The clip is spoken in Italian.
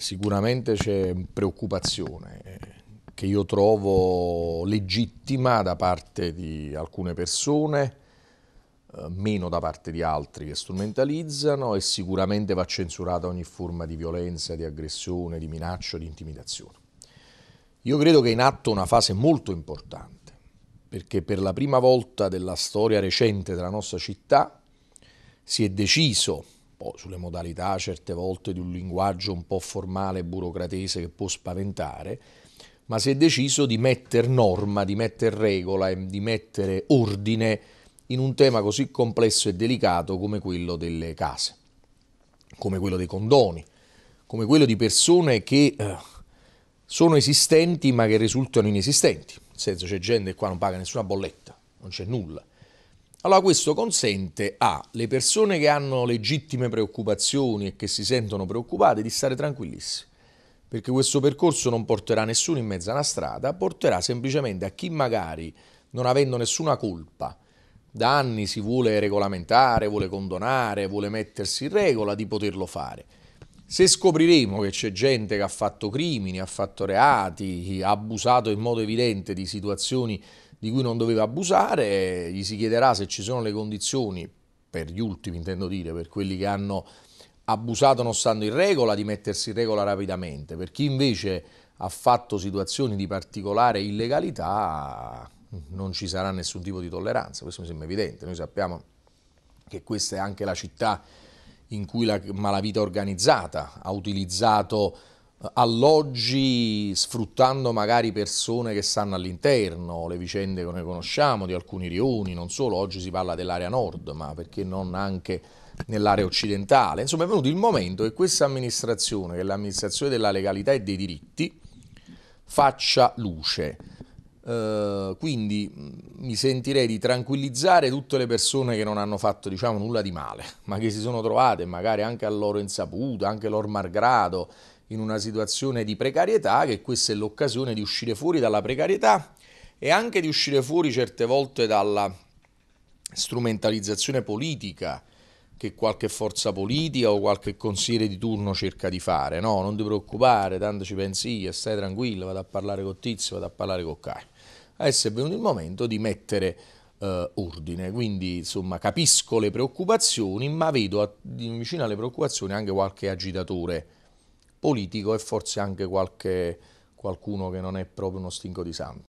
sicuramente c'è preoccupazione eh, che io trovo legittima da parte di alcune persone, eh, meno da parte di altri che strumentalizzano e sicuramente va censurata ogni forma di violenza, di aggressione, di minaccia, di intimidazione. Io credo che è in atto una fase molto importante, perché per la prima volta della storia recente della nostra città si è deciso po' sulle modalità certe volte di un linguaggio un po' formale e burocratese che può spaventare, ma si è deciso di mettere norma, di mettere regola e di mettere ordine in un tema così complesso e delicato come quello delle case, come quello dei condoni, come quello di persone che eh, sono esistenti ma che risultano inesistenti. Nel senso c'è gente che qua non paga nessuna bolletta, non c'è nulla. Allora questo consente alle persone che hanno legittime preoccupazioni e che si sentono preoccupate di stare tranquillissime, perché questo percorso non porterà nessuno in mezzo a una strada, porterà semplicemente a chi magari non avendo nessuna colpa da anni si vuole regolamentare, vuole condonare, vuole mettersi in regola di poterlo fare. Se scopriremo che c'è gente che ha fatto crimini, ha fatto reati, ha abusato in modo evidente di situazioni di cui non doveva abusare, gli si chiederà se ci sono le condizioni, per gli ultimi intendo dire, per quelli che hanno abusato non stando in regola, di mettersi in regola rapidamente, per chi invece ha fatto situazioni di particolare illegalità non ci sarà nessun tipo di tolleranza, questo mi sembra evidente, noi sappiamo che questa è anche la città in cui la malavita organizzata ha utilizzato alloggi sfruttando magari persone che stanno all'interno, le vicende che noi conosciamo di alcuni rioni, non solo, oggi si parla dell'area nord, ma perché non anche nell'area occidentale. Insomma è venuto il momento che questa amministrazione, che è l'amministrazione della legalità e dei diritti, faccia luce. Eh, quindi mm, mi sentirei di tranquillizzare tutte le persone che non hanno fatto diciamo nulla di male, ma che si sono trovate magari anche a loro insaputa, anche loro malgrado, in una situazione di precarietà, che questa è l'occasione di uscire fuori dalla precarietà e anche di uscire fuori certe volte dalla strumentalizzazione politica che qualche forza politica o qualche consigliere di turno cerca di fare. No, non ti preoccupare, tanto ci pensi io, stai tranquillo, vado a parlare con Tizio, vado a parlare con Caio. Adesso è venuto il momento di mettere eh, ordine, quindi insomma capisco le preoccupazioni, ma vedo a, vicino alle preoccupazioni anche qualche agitatore politico e forse anche qualche, qualcuno che non è proprio uno stinco di santo.